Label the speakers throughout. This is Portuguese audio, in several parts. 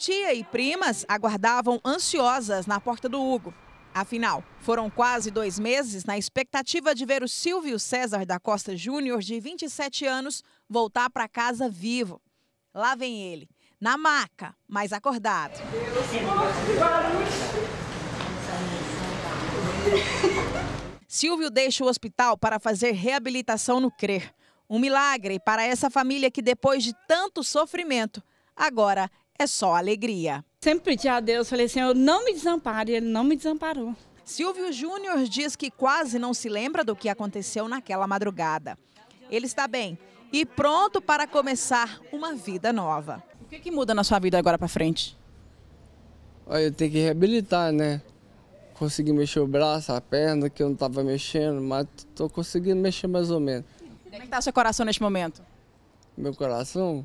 Speaker 1: Tia e primas aguardavam ansiosas na porta do Hugo. Afinal, foram quase dois meses na expectativa de ver o Silvio César da Costa Júnior, de 27 anos, voltar para casa vivo. Lá vem ele, na maca, mas acordado. Silvio deixa o hospital para fazer reabilitação no CRER. Um milagre para essa família que, depois de tanto sofrimento, agora é só alegria. Sempre pedi a Deus, falei, eu não me desampare, ele não me desamparou. Silvio Júnior diz que quase não se lembra do que aconteceu naquela madrugada. Ele está bem e pronto para começar uma vida nova. O que, é que muda na sua vida agora para
Speaker 2: frente? Olha, eu tenho que reabilitar, né? Consegui mexer o braço, a perna, que eu não estava mexendo, mas estou conseguindo mexer mais ou menos. Como é que está seu coração neste momento? Meu coração?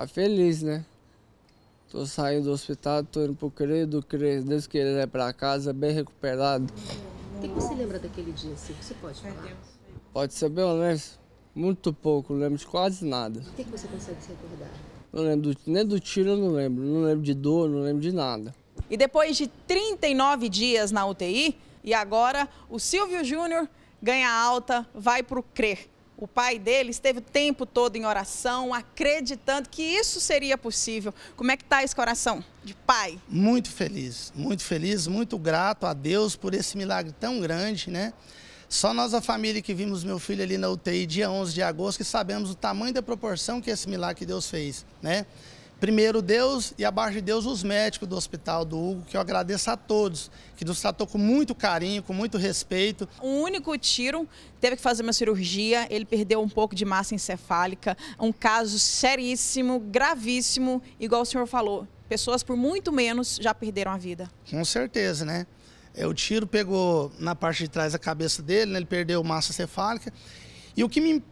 Speaker 2: Ah, feliz, né? Tô saindo do hospital, tô indo pro CRE, do CRE, Deus que ele é pra casa, bem recuperado.
Speaker 1: O que, você lembra daquele dia, assim, você pode falar?
Speaker 2: Pode ser bem honesto, né? muito pouco, não lembro de quase nada. O
Speaker 1: que, você consegue se recordar?
Speaker 2: Não lembro, nem do tiro não lembro, não lembro de dor, não lembro de nada.
Speaker 1: E depois de 39 dias na UTI, e agora o Silvio Júnior ganha alta, vai pro CRE. O pai dele esteve o tempo todo em oração, acreditando que isso seria possível. Como é que está esse coração de pai?
Speaker 3: Muito feliz, muito feliz, muito grato a Deus por esse milagre tão grande, né? Só nós, a família que vimos meu filho ali na UTI dia 11 de agosto, que sabemos o tamanho da proporção que esse milagre que Deus fez, né? primeiro Deus e abaixo de Deus os médicos do Hospital do Hugo, que eu agradeço a todos, que nos tratou com
Speaker 1: muito carinho, com muito respeito. Um único tiro, teve que fazer uma cirurgia, ele perdeu um pouco de massa encefálica, um caso seríssimo, gravíssimo, igual o senhor falou, pessoas por muito menos já perderam a vida.
Speaker 3: Com certeza, né? É, o tiro pegou na parte de trás da cabeça dele, né? ele perdeu massa cefálica. E o que me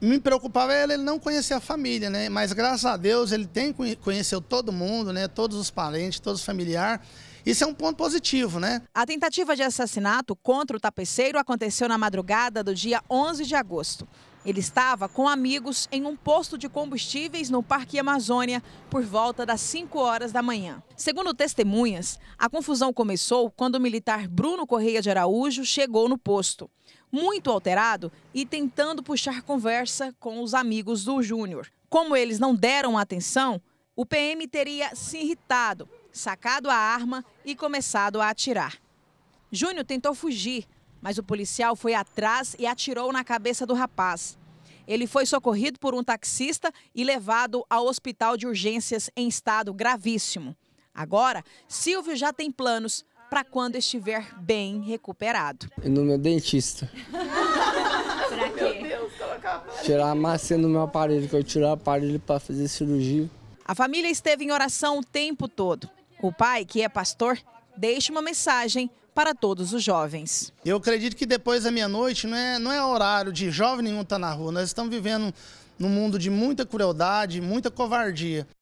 Speaker 3: me preocupava era ele não conhecer a família, né? Mas graças a Deus ele tem conheceu
Speaker 1: todo mundo, né? Todos os parentes, todos os familiares. Isso é um ponto positivo, né? A tentativa de assassinato contra o tapeceiro aconteceu na madrugada do dia 11 de agosto. Ele estava com amigos em um posto de combustíveis no Parque Amazônia por volta das 5 horas da manhã. Segundo testemunhas, a confusão começou quando o militar Bruno Correia de Araújo chegou no posto, muito alterado e tentando puxar conversa com os amigos do Júnior. Como eles não deram atenção, o PM teria se irritado, sacado a arma e começado a atirar. Júnior tentou fugir, mas o policial foi atrás e atirou na cabeça do rapaz. Ele foi socorrido por um taxista e levado ao hospital de urgências em estado gravíssimo. Agora, Silvio já tem planos para quando estiver bem recuperado.
Speaker 2: No meu dentista.
Speaker 1: pra quê? Deus,
Speaker 2: tirar a massinha do meu aparelho, que eu tirar o aparelho para fazer cirurgia.
Speaker 1: A família esteve em oração o tempo todo. O pai, que é pastor, deixa uma mensagem para todos os jovens. Eu acredito que depois da meia-noite não é, não é horário de jovem nenhum estar tá na
Speaker 3: rua. Nós estamos vivendo num mundo de muita crueldade, muita covardia.